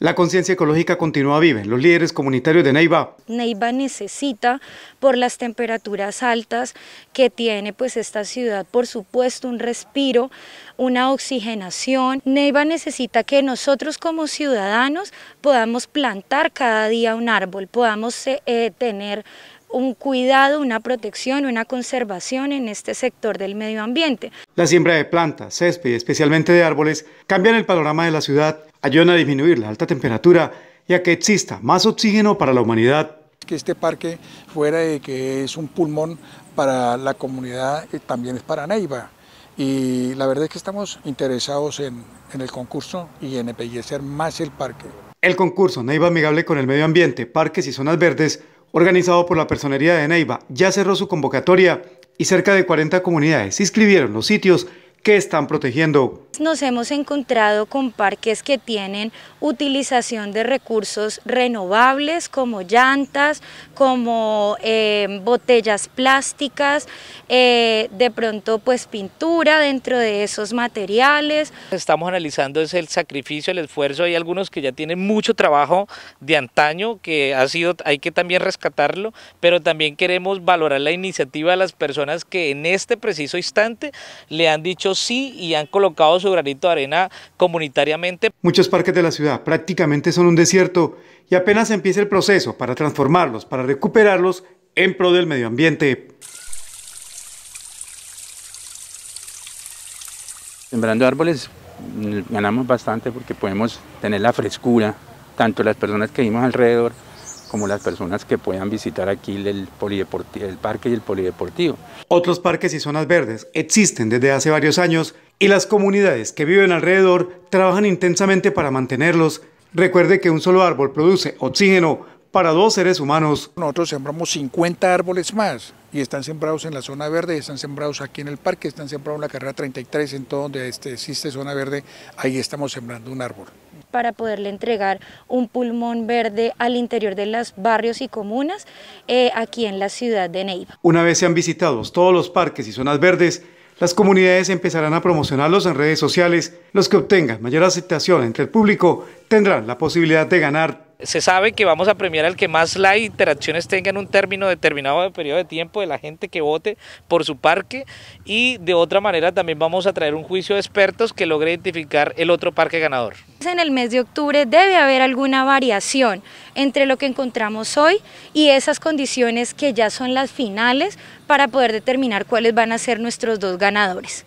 La conciencia ecológica continúa viva los líderes comunitarios de Neiva. Neiva necesita, por las temperaturas altas que tiene pues esta ciudad, por supuesto un respiro, una oxigenación. Neiva necesita que nosotros como ciudadanos podamos plantar cada día un árbol, podamos eh, tener un cuidado, una protección, una conservación en este sector del medio ambiente. La siembra de plantas, césped especialmente de árboles cambian el panorama de la ciudad ayudan a disminuir la alta temperatura y a que exista más oxígeno para la humanidad. Que este parque, fuera de que es un pulmón para la comunidad, eh, también es para Neiva. Y la verdad es que estamos interesados en, en el concurso y en embellecer más el parque. El concurso Neiva Amigable con el Medio Ambiente, Parques y Zonas Verdes, organizado por la Personería de Neiva, ya cerró su convocatoria y cerca de 40 comunidades inscribieron los sitios que están protegiendo. Nos hemos encontrado con parques que tienen utilización de recursos renovables como llantas, como eh, botellas plásticas, eh, de pronto pues pintura dentro de esos materiales. Estamos analizando es el sacrificio, el esfuerzo, hay algunos que ya tienen mucho trabajo de antaño que ha sido, hay que también rescatarlo, pero también queremos valorar la iniciativa de las personas que en este preciso instante le han dicho sí y han colocado su granito de arena comunitariamente. Muchos parques de la ciudad prácticamente son un desierto y apenas empieza el proceso para transformarlos, para recuperarlos en pro del medio ambiente. Sembrando árboles mm, ganamos bastante porque podemos tener la frescura, tanto las personas que vimos alrededor como las personas que puedan visitar aquí el, parque y el polideportivo. Otros parques y zonas verdes existen desde hace varios años y las comunidades que viven alrededor trabajan intensamente para mantenerlos. Recuerde que un solo árbol produce oxígeno para dos seres humanos. Nosotros sembramos 50 árboles más y están sembrados en la zona verde, están sembrados aquí en el parque, están sembrados en la carrera 33, en todo donde este, existe zona verde, ahí estamos sembrando un árbol para poderle entregar un pulmón verde al interior de los barrios y comunas eh, aquí en la ciudad de Neiva. Una vez se han visitado todos los parques y zonas verdes, las comunidades empezarán a promocionarlos en redes sociales. Los que obtengan mayor aceptación entre el público tendrán la posibilidad de ganar se sabe que vamos a premiar al que más las interacciones tenga en un término determinado de periodo de tiempo de la gente que vote por su parque y de otra manera también vamos a traer un juicio de expertos que logre identificar el otro parque ganador. En el mes de octubre debe haber alguna variación entre lo que encontramos hoy y esas condiciones que ya son las finales para poder determinar cuáles van a ser nuestros dos ganadores.